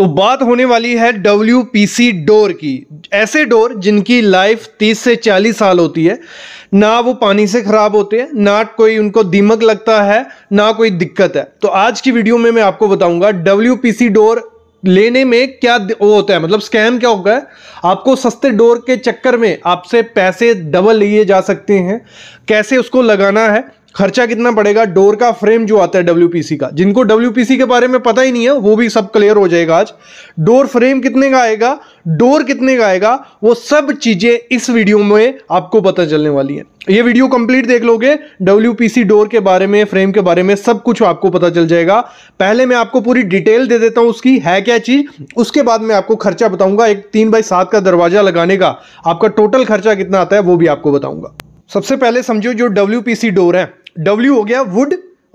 तो बात होने वाली है डब्ल्यू डोर की ऐसे डोर जिनकी लाइफ 30 से 40 साल होती है ना वो पानी से ख़राब होते हैं ना कोई उनको दीमक लगता है ना कोई दिक्कत है तो आज की वीडियो में मैं आपको बताऊंगा डब्ल्यू डोर लेने में क्या वो होता है मतलब स्कैम क्या होगा है आपको सस्ते डोर के चक्कर में आपसे पैसे डबल लिए जा सकते हैं कैसे उसको लगाना है खर्चा कितना पड़ेगा डोर का फ्रेम जो आता है डब्ल्यू का जिनको डब्ल्यू के बारे में पता ही नहीं है वो भी सब क्लियर हो जाएगा आज डोर फ्रेम कितने का आएगा डोर कितने का आएगा वो सब चीज़ें इस वीडियो में आपको पता चलने वाली है ये वीडियो कंप्लीट देख लोगे डब्ल्यू डोर के बारे में फ्रेम के बारे में सब कुछ आपको पता चल जाएगा पहले मैं आपको पूरी डिटेल दे देता हूँ उसकी है क्या चीज़ उसके बाद मैं आपको खर्चा बताऊंगा एक तीन बाई सात का दरवाजा लगाने का आपका टोटल खर्चा कितना आता है वो भी आपको बताऊंगा सबसे पहले समझो जो डब्ल्यू डोर है डब्ल्यू हो गया वुड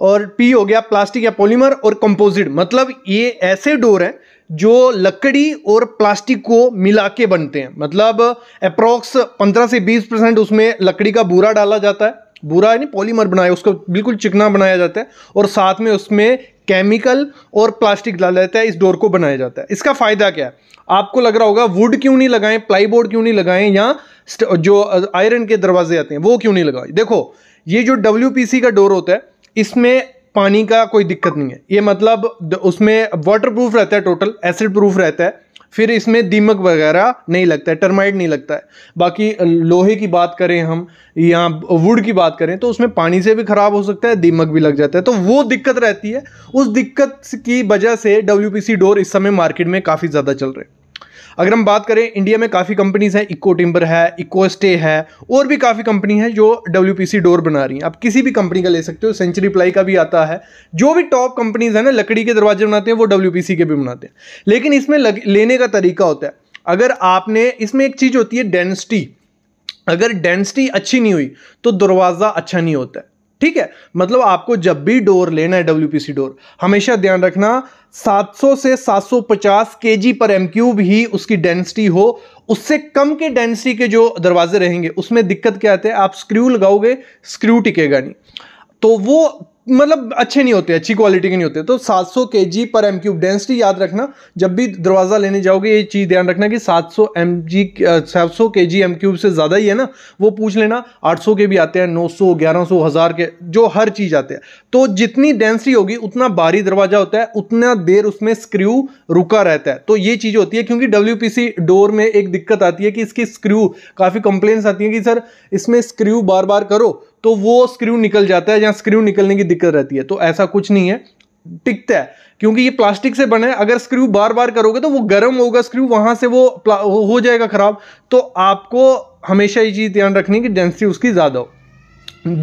और पी हो गया प्लास्टिक या पॉलीमर और कंपोजिट मतलब ये ऐसे डोर हैं जो लकड़ी और प्लास्टिक को मिला के बनते हैं मतलब अप्रॉक्स 15 से 20 परसेंट उसमें लकड़ी का बूरा डाला जाता है बुरा यानी पॉलीमर बनाया उसको बिल्कुल चिकना बनाया जाता है और साथ में उसमें केमिकल और प्लास्टिक डाला जाता है इस डोर को बनाया जाता है इसका फ़ायदा क्या है आपको लग रहा होगा वुड क्यों नहीं लगाएं प्लाईबोर्ड क्यों नहीं लगाएं या जो आयरन के दरवाजे आते हैं वो क्यों नहीं लगाए देखो ये जो डब्ल्यू का डोर होता है इसमें पानी का कोई दिक्कत नहीं है ये मतलब उसमें वाटर प्रूफ रहता है टोटल एसिड प्रूफ रहता है फिर इसमें दीमक वगैरह नहीं लगता है टर्माइड नहीं लगता है बाकी लोहे की बात करें हम या वुड की बात करें तो उसमें पानी से भी ख़राब हो सकता है दीमक भी लग जाता है तो वो दिक्कत रहती है उस दिक्कत की वजह से डब्ल्यू डोर इस समय मार्केट में काफ़ी ज़्यादा चल रहे हैं अगर हम बात करें इंडिया में काफ़ी कंपनीज हैं इको टिम्बर है इको स्टे है और भी काफ़ी कंपनी है जो डब्ल्यू डोर बना रही हैं आप किसी भी कंपनी का ले सकते हो सेंचुरी प्लाई का भी आता है जो भी टॉप कंपनीज है ना लकड़ी के दरवाजे बनाते हैं वो डब्ल्यू के भी बनाते हैं लेकिन इसमें लग, लेने का तरीका होता है अगर आपने इसमें एक चीज़ होती है डेंसिटी अगर डेंसिटी अच्छी नहीं हुई तो दरवाज़ा अच्छा नहीं होता है ठीक है मतलब आपको जब भी डोर लेना है डब्ल्यू डोर हमेशा ध्यान रखना 700 से 750 केजी पर एम क्यूब ही उसकी डेंसिटी हो उससे कम के डेंसिटी के जो दरवाजे रहेंगे उसमें दिक्कत क्या आते हैं आप स्क्रू लगाओगे स्क्रू टिकेगा नहीं तो वो मतलब अच्छे नहीं होते अच्छी क्वालिटी के नहीं होते तो 700 सौ के जी पर एम क्यूब डेंसिटी याद रखना जब भी दरवाज़ा लेने जाओगे ये चीज़ ध्यान रखना कि 700 सौ एम जी सात सौ के जी एम क्यूब से ज़्यादा ही है ना वो पूछ लेना 800 के भी आते हैं 900 सौ हज़ार के जो हर चीज़ आते हैं तो जितनी डेंसिटी होगी उतना भारी दरवाज़ा होता है उतना देर उसमें स्क्रू रुका रहता है तो ये चीज़ होती है क्योंकि डब्ल्यू डोर में एक दिक्कत आती है कि इसकी स्क्रू काफ़ी कंप्लेन्स आती हैं कि सर इसमें स्क्रू बार बार करो तो वो स्क्रू निकल जाता है जहाँ स्क्रू निकलने की दिक्कत रहती है तो ऐसा कुछ नहीं है टिकता है क्योंकि ये प्लास्टिक से बने अगर स्क्रू बार बार करोगे तो वो गर्म होगा स्क्रू वहां से वो हो जाएगा खराब तो आपको हमेशा ये चीज़ ध्यान रखनी कि डेंसिटी उसकी ज़्यादा हो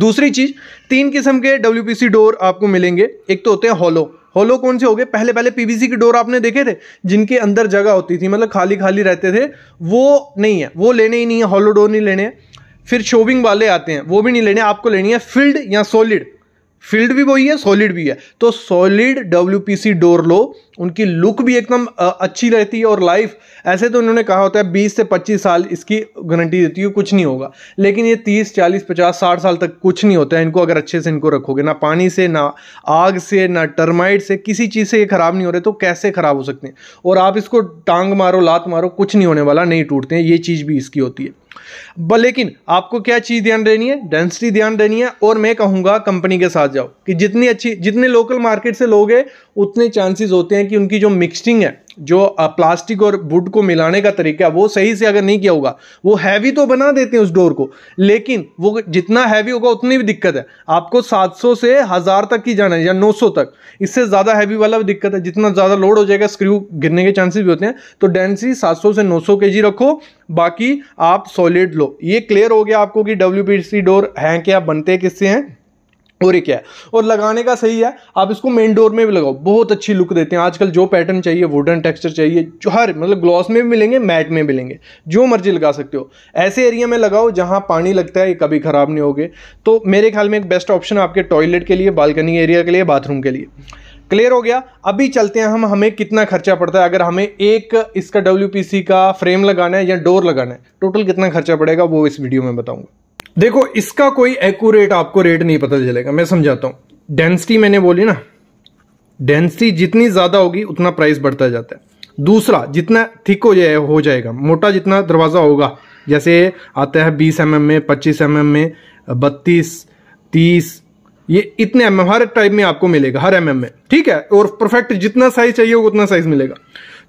दूसरी चीज़ तीन किस्म के डब्ल्यू डोर आपको मिलेंगे एक तो होते हैं हॉलो हॉलो कौन से हो गए पहले पहले पीवीसी के डोर आपने देखे थे जिनके अंदर जगह होती थी मतलब खाली खाली रहते थे वो नहीं है वो लेने ही नहीं है हॉलो डोर नहीं लेने हैं फिर शोबिंग वाले आते हैं वो भी नहीं लेने आपको लेनी है फील्ड या सॉलिड फील्ड भी वही है सॉलिड भी है तो सॉलिड डब्ल्यू डोर लो उनकी लुक भी एकदम अच्छी रहती है और लाइफ ऐसे तो उन्होंने कहा होता है 20 से 25 साल इसकी गारंटी देती है कुछ नहीं होगा लेकिन ये 30 40 50 60 साल तक कुछ नहीं होता है इनको अगर अच्छे से इनको रखोगे ना पानी से ना आग से ना टर्माइट से किसी चीज़ से ये ख़राब नहीं हो रहे तो कैसे ख़राब हो सकते हैं और आप इसको टांग मारो लात मारो कुछ नहीं होने वाला नहीं टूटते हैं ये चीज़ भी इसकी होती है लेकिन आपको क्या चीज़ ध्यान देनी है डेंसिटी ध्यान देनी है और मैं कहूँगा कंपनी के साथ जाओ कि जितनी अच्छी जितने लोकल मार्केट से लोगे उतने चांसेस होते हैं हैं कि उनकी जो मिक्सिंग है जो प्लास्टिक और वुड को मिलाने का तरीका है वो सही से अगर नहीं किया होगा वो हैवी तो बना देते हैं उस डोर को लेकिन वो जितना हैवी होगा उतनी भी दिक्कत है आपको 700 से हज़ार तक की जाना है या 900 तक इससे ज़्यादा हैवी वाला भी दिक्कत है जितना ज़्यादा लोड हो जाएगा स्क्रू गिरने के चांसेस भी होते हैं तो डेंसी सात से नौ सौ रखो बाकी आप सॉलिड लो ये क्लियर हो गया आपको कि डब्ल्यू डोर हैं क्या बनते किससे हैं और एक है और लगाने का सही है आप इसको मेन डोर में भी लगाओ बहुत अच्छी लुक देते हैं आजकल जो पैटर्न चाहिए वुडन टेक्सचर चाहिए जो हर मतलब ग्लॉस में भी मिलेंगे मैट में भी मिलेंगे जो मर्जी लगा सकते हो ऐसे एरिया में लगाओ जहाँ पानी लगता है ये कभी ख़राब नहीं होगे तो मेरे ख्याल में एक बेस्ट ऑप्शन आपके टॉयलेट के लिए बालकनी एरिया के लिए बाथरूम के लिए क्लियर हो गया अभी चलते हैं हम हमें कितना खर्चा पड़ता है अगर हमें एक इसका डब्ल्यू का फ्रेम लगाना है या डोर लगाना है टोटल कितना खर्चा पड़ेगा वो इस वीडियो में बताऊँगा देखो इसका कोई एक्यूरेट आपको रेट नहीं पता चलेगा मैं समझाता हूँ डेंसिटी मैंने बोली ना डेंसिटी जितनी ज़्यादा होगी उतना प्राइस बढ़ता जाता है दूसरा जितना थिक हो जाए हो जाएगा मोटा जितना दरवाज़ा होगा जैसे आता है बीस एम mm में पच्चीस एम mm में बत्तीस तीस ये इतने एम mm, हर टाइप में आपको मिलेगा हर एम में ठीक है और परफेक्ट जितना साइज चाहिए होगा उतना साइज मिलेगा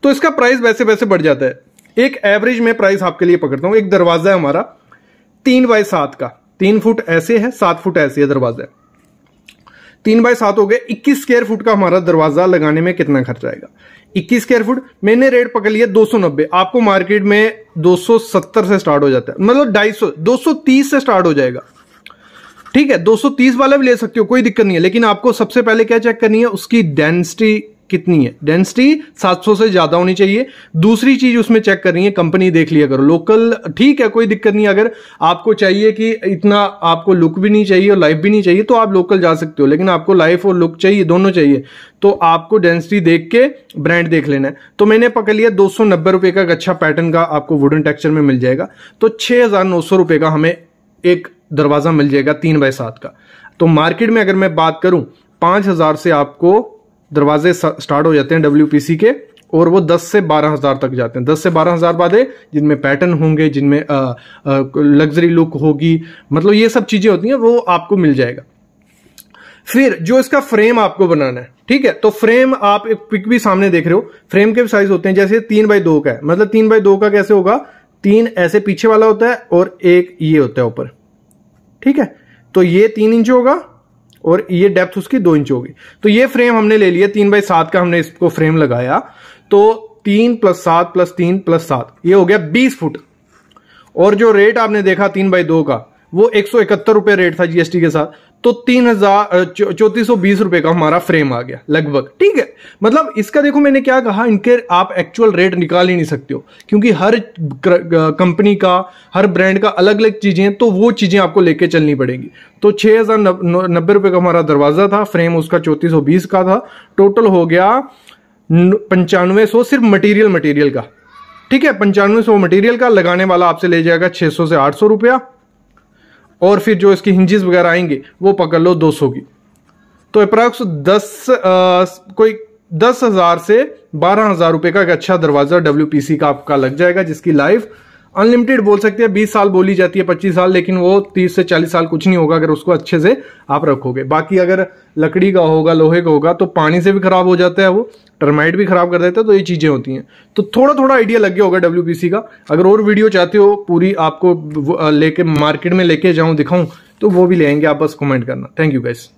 तो इसका प्राइस वैसे वैसे बढ़ जाता है एक एवरेज में प्राइस आपके लिए पकड़ता हूँ एक दरवाज़ा है हमारा तीन बाय सात का तीन फुट ऐसे है सात फुट ऐसे है दरवाजा तीन बाय सात हो गए इक्कीस स्क्वेयर फुट का हमारा दरवाजा लगाने में कितना खर्च आएगा इक्कीस स्क्वेयर फुट मैंने रेट पकड़ लिया दो सौ नब्बे आपको मार्केट में दो सौ सत्तर से स्टार्ट हो जाता है मतलब ढाई सौ दो सौ तीस से स्टार्ट हो जाएगा ठीक है दो सौ तीस वाला भी ले सकते हो कोई दिक्कत नहीं है लेकिन आपको सबसे पहले क्या चेक करनी है उसकी डेंसिटी कितनी है डेंसिटी 700 से ज़्यादा होनी चाहिए दूसरी चीज़ उसमें चेक करनी है कंपनी देख लिया करो लोकल ठीक है कोई दिक्कत नहीं अगर आपको चाहिए कि इतना आपको लुक भी नहीं चाहिए और लाइफ भी नहीं चाहिए तो आप लोकल जा सकते हो लेकिन आपको लाइफ और लुक चाहिए दोनों चाहिए तो आपको डेंसिटी देख के ब्रांड देख लेना है तो मैंने पकड़ लिया दो सौ का एक अच्छा पैटर्न का आपको वुडन टेक्सचर में मिल जाएगा तो छह हज़ार का हमें एक दरवाज़ा मिल जाएगा तीन बाय सात का तो मार्केट में अगर मैं बात करूं पांच हज़ार से आपको दरवाजे स्टार्ट हो जाते हैं डब्ल्यू के और वो 10 से बारह हज़ार तक जाते हैं 10 से बारह हज़ार बाद जिनमें पैटर्न होंगे जिनमें लग्जरी लुक होगी मतलब ये सब चीज़ें होती हैं वो आपको मिल जाएगा फिर जो इसका फ्रेम आपको बनाना है ठीक है तो फ्रेम आप एक पिक भी सामने देख रहे हो फ्रेम के साइज होते हैं जैसे तीन बाई दो का है मतलब तीन बाई दो का कैसे होगा तीन ऐसे पीछे वाला होता है और एक ये होता है ऊपर ठीक है तो ये तीन इंच होगा और ये डेप्थ उसकी दो इंच होगी तो ये फ्रेम हमने ले लिया तीन बाई सात का हमने इसको फ्रेम लगाया तो तीन प्लस सात प्लस तीन प्लस सात ये हो गया बीस फुट और जो रेट आपने देखा तीन बाई दो का वो एक सौ इकहत्तर रुपये रेट था जीएसटी के साथ तो तीन हजार चौतीस सौ बीस रुपए का हमारा फ्रेम आ गया लगभग ठीक है मतलब इसका देखो मैंने क्या कहा इनके आप एक्चुअल रेट निकाल ही नहीं सकते हो क्योंकि हर कंपनी का हर ब्रांड का अलग अलग चीज़ें हैं तो वो चीज़ें आपको लेके चलनी पड़ेगी तो छह हज़ार नब्बे रुपए का हमारा दरवाज़ा था फ्रेम उसका चौतीस सौ बीस का था टोटल हो गया पंचानवे सौ सिर्फ मटीरियल मटीरियल का ठीक है पंचानवे सौ मटीरियल का लगाने वाला आपसे ले जाएगा छः सौ से आठ सौ रुपया और फिर जो इसकी हिंजिस वगैरह आएंगे वो पकड़ लो दो सौ की तो अप्रॉक्स दस आ, कोई दस हज़ार से बारह हज़ार रुपये का एक अच्छा दरवाज़ा डब्ल्यू का आपका लग जाएगा जिसकी लाइफ अनलिमिटेड बोल सकते हैं बीस साल बोली जाती है पच्चीस साल लेकिन वो तीस से चालीस साल कुछ नहीं होगा अगर उसको अच्छे से आप रखोगे बाकी अगर लकड़ी का होगा लोहे का होगा तो पानी से भी खराब हो जाता है वो टर्माइट भी खराब कर देता है तो ये चीज़ें होती हैं तो थोड़ा थोड़ा आइडिया लग गया होगा डब्ल्यू का अगर और वीडियो चाहते हो पूरी आपको लेके मार्केट में लेके जाऊँ दिखाऊँ तो वो भी लेंगे आप बस कमेंट करना थैंक यू गाइस